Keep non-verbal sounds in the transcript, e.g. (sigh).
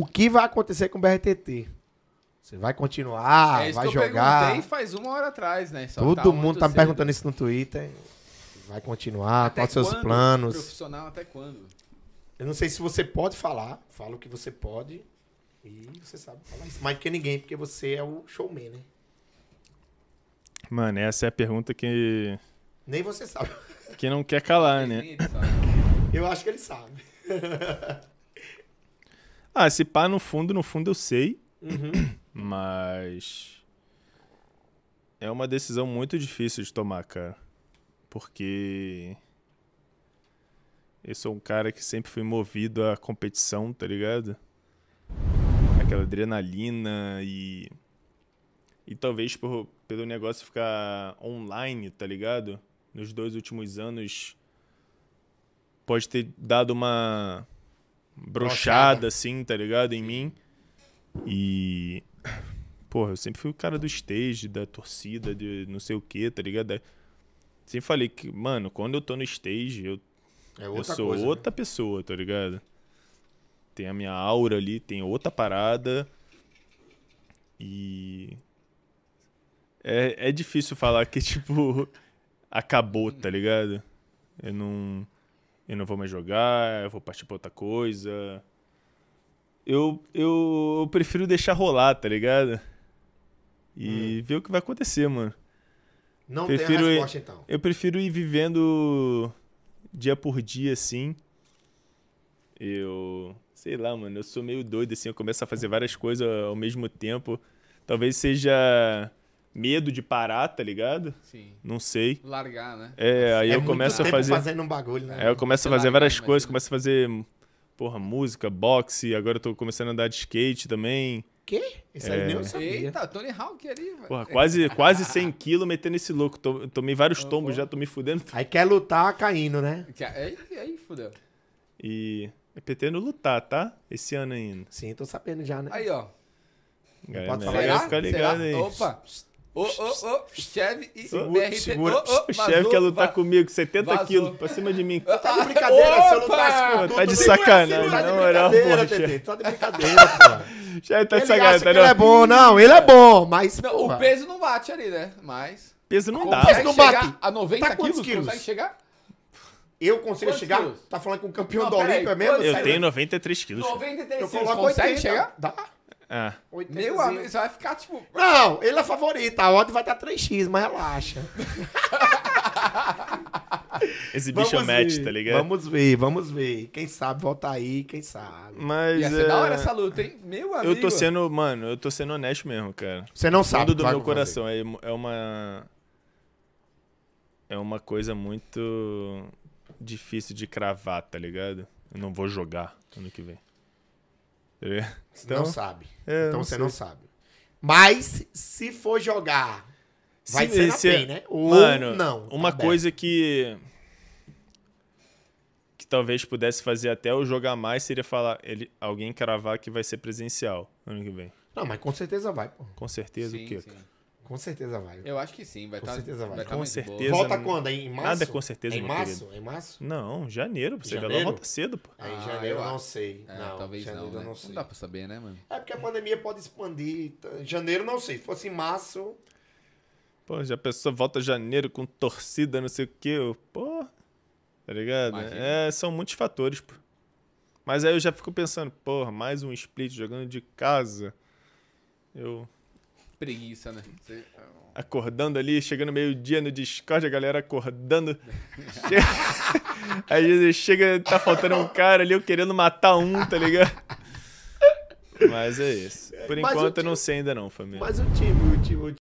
o que vai acontecer com o BRTT? Você vai continuar, é vai jogar. Eu faz uma hora atrás, né? Só Todo tá mundo tá me perguntando isso no Twitter. Vai continuar? Até quais os seus planos? Profissional até quando? Eu não sei se você pode falar. Fala o que você pode. E você sabe falar isso mais que ninguém, porque você é o showman, né? Mano, essa é a pergunta que. Nem você sabe. Que não quer calar, né? Eu acho que ele sabe. (laughs) Ah, se pá, no fundo, no fundo eu sei. Uhum. (coughs) Mas. É uma decisão muito difícil de tomar, cara. Porque. Eu sou um cara que sempre fui movido à competição, tá ligado? Aquela adrenalina e. E talvez por, pelo negócio ficar online, tá ligado? Nos dois últimos anos. Pode ter dado uma brochada, assim, tá ligado? Em mim. E. Porra, eu sempre fui o cara do stage, da torcida, de não sei o que, tá ligado? É, sempre falei que, mano, quando eu tô no stage, eu, é eu sou coisa, né? outra né? pessoa, tá ligado? Tem a minha aura ali, tem outra parada. E. É, é difícil falar que, (laughs) tipo, acabou, tá ligado? Eu não eu não vou mais jogar, eu vou partir pra outra coisa. Eu, eu, eu prefiro deixar rolar, tá ligado? E hum. ver o que vai acontecer, mano. Não prefiro tem a resposta, ir, então. Eu prefiro ir vivendo dia por dia, assim. Eu. Sei lá, mano, eu sou meio doido, assim. Eu começo a fazer várias coisas ao mesmo tempo. Talvez seja medo de parar, tá ligado? Sim. Não sei. Largar, né? É, aí é eu começo a fazer. fazendo um bagulho, né? Aí é, eu começo Você a fazer várias coisas, é. começo a fazer, porra, música, boxe, agora eu tô começando a andar de skate também. Quê? Isso é... aí nem eu sabia. Eita, Tony Hawk ali, velho. Porra, quase, quase 100 quilos metendo esse louco. Tomei vários oh, tombos, oh. já tô me fudendo. Aí quer lutar caindo, né? Aí, aí fudeu. E É pretendo lutar, tá? Esse ano ainda. Sim, tô sabendo já, né? Aí, ó. Galera, pode né? falar. Será? ligado Será? aí. Opa! Ô, ô, ô, chefe e segura, BRT. Segura. Oh, oh, o (laughs) chefe quer lutar vazou. comigo, 70 vazou. quilos, pra cima de mim. (laughs) Ah, tá de brincadeira, se eu lutasse com tu, Tá de sacanagem, na moral, (laughs) porra, chefe. Tá de brincadeira, pô. Chefe tá de sacanagem, tá Ele é bom, não, ele é bom, mas... Não, o peso não bate ali, né, mas... Peso não dá. Peso não bate. A 90 tá quilos, quilos, consegue chegar? Eu consigo Quantos chegar? Quilos? Tá falando com o campeão não, da Olímpia mesmo? Eu tenho 93 quilos. 93 quilos, consegue chegar? Dá. Ah. Meu amigo, você vai ficar tipo. Não, ele é favorita A odd vai estar 3x, mas relaxa. (laughs) Esse bicho é vamos match, ver. tá ligado? Vamos ver, vamos ver. Quem sabe voltar aí, quem sabe. Mas. Ia ser é... da hora é, essa luta, hein? Meu amigo. Eu tô sendo, mano, eu tô sendo honesto mesmo, cara. Você não sabe. Tudo do meu coração. É, é uma. É uma coisa muito difícil de cravar, tá ligado? Eu não vou jogar ano que vem. É, então, não sabe. É, então não você sei. não sabe. Mas se for jogar, vai se, ser na se, é- né? Ou mano, não. Tá uma tá coisa bem. que que talvez pudesse fazer até eu jogar mais seria falar ele alguém cravar que vai ser presencial ano que vem. Não, mas com certeza vai, pô. Com certeza sim, o quê? Sim. Com certeza vai. Eu acho que sim, vai Com tá- certeza vai. vai tá é é com certeza. Volta é quando? Em março? Nada com certeza, em março? em março? Não, janeiro. Você vai lá, volta cedo, pô. Ah, em ah, janeiro eu não sei. É, não, talvez janeiro não, né? não sei. Não dá pra saber, né, mano? É porque a pandemia pode expandir. Em janeiro não sei. Se fosse em março... Pô, já a pessoa volta janeiro com torcida, não sei o quê. Pô, tá ligado? É, são muitos fatores, pô. Mas aí eu já fico pensando, porra, mais um split jogando de casa. Eu preguiça, né? Você... É, acordando ali, chegando meio-dia no Discord, a galera acordando. (laughs) (laughs) aí Às vezes chega, tá faltando um cara ali, eu querendo matar um, tá ligado? (laughs) Mas é isso. Por Mas enquanto eu não sei ainda não, família. Mas o time, o time, o time.